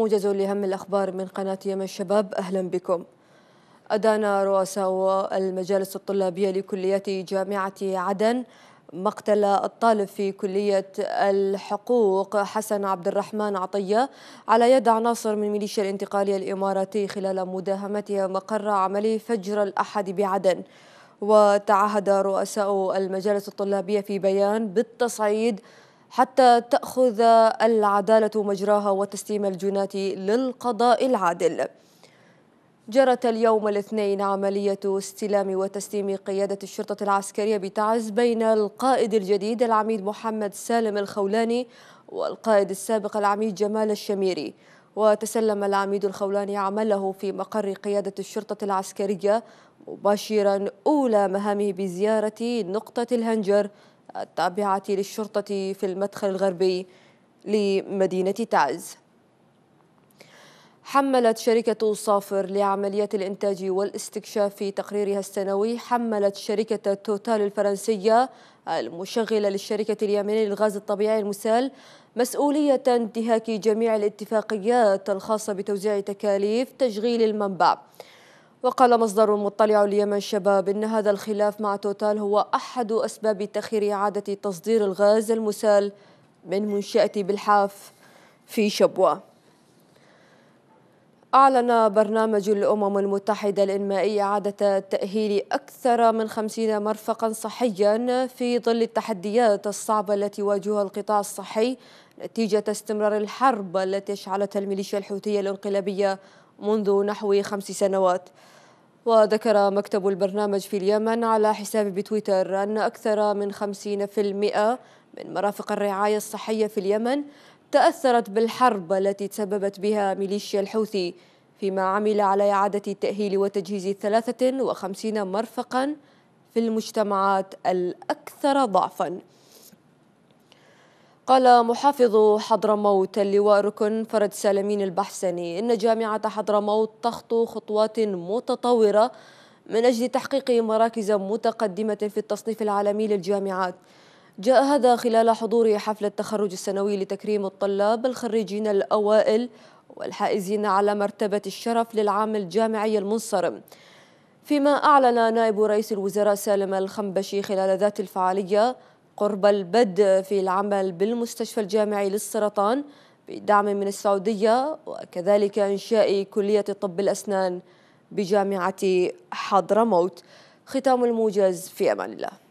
موجز لهم الأخبار من قناة يمن الشباب أهلا بكم أدان رؤساء المجالس الطلابية لكلية جامعة عدن مقتل الطالب في كلية الحقوق حسن عبد الرحمن عطية على يد عناصر من ميليشيا الانتقالية الإماراتي خلال مداهمتها مقر عمله فجر الأحد بعدن وتعهد رؤساء المجالس الطلابية في بيان بالتصعيد حتى تأخذ العدالة مجراها وتسليم الجنات للقضاء العادل جرت اليوم الاثنين عملية استلام وتسليم قيادة الشرطة العسكرية بتعز بين القائد الجديد العميد محمد سالم الخولاني والقائد السابق العميد جمال الشميري وتسلم العميد الخولاني عمله في مقر قيادة الشرطة العسكرية مباشرا أولى مهامه بزيارة نقطة الهنجر التابعة للشرطة في المدخل الغربي لمدينة تعز حملت شركة صافر لعمليات الإنتاج والاستكشاف في تقريرها السنوي حملت شركة توتال الفرنسية المشغلة للشركة اليمنية للغاز الطبيعي المسال مسؤولية انتهاك جميع الاتفاقيات الخاصة بتوزيع تكاليف تشغيل المنبع وقال مصدر مطلع اليمن شباب إن هذا الخلاف مع توتال هو أحد أسباب تأخير إعادة تصدير الغاز المسال من منشأة بالحاف في شبوة أعلن برنامج الأمم المتحدة الإنمائي إعادة تأهيل أكثر من خمسين مرفقا صحيا في ظل التحديات الصعبة التي واجهها القطاع الصحي نتيجة استمرار الحرب التي أشعلتها الميليشيا الحوثية الانقلابية منذ نحو خمس سنوات وذكر مكتب البرنامج في اليمن على حساب بتويتر أن أكثر من 50% من مرافق الرعاية الصحية في اليمن تأثرت بالحرب التي تسببت بها ميليشيا الحوثي فيما عمل على إعادة التأهيل وتجهيز 53 مرفقا في المجتمعات الأكثر ضعفاً قال محافظ حضرموت اللواء ركن فرد سالمين البحسني إن جامعة حضرموت تخطو خطوات متطورة من أجل تحقيق مراكز متقدمة في التصنيف العالمي للجامعات جاء هذا خلال حضور حفل التخرج السنوي لتكريم الطلاب الخريجين الأوائل والحائزين على مرتبة الشرف للعام الجامعي المنصرم فيما أعلن نائب رئيس الوزراء سالم الخنبشي خلال ذات الفعالية قرب البدء في العمل بالمستشفى الجامعي للسرطان بدعم من السعودية وكذلك إنشاء كلية طب الأسنان بجامعة حضرموت ختام الموجز في أمان الله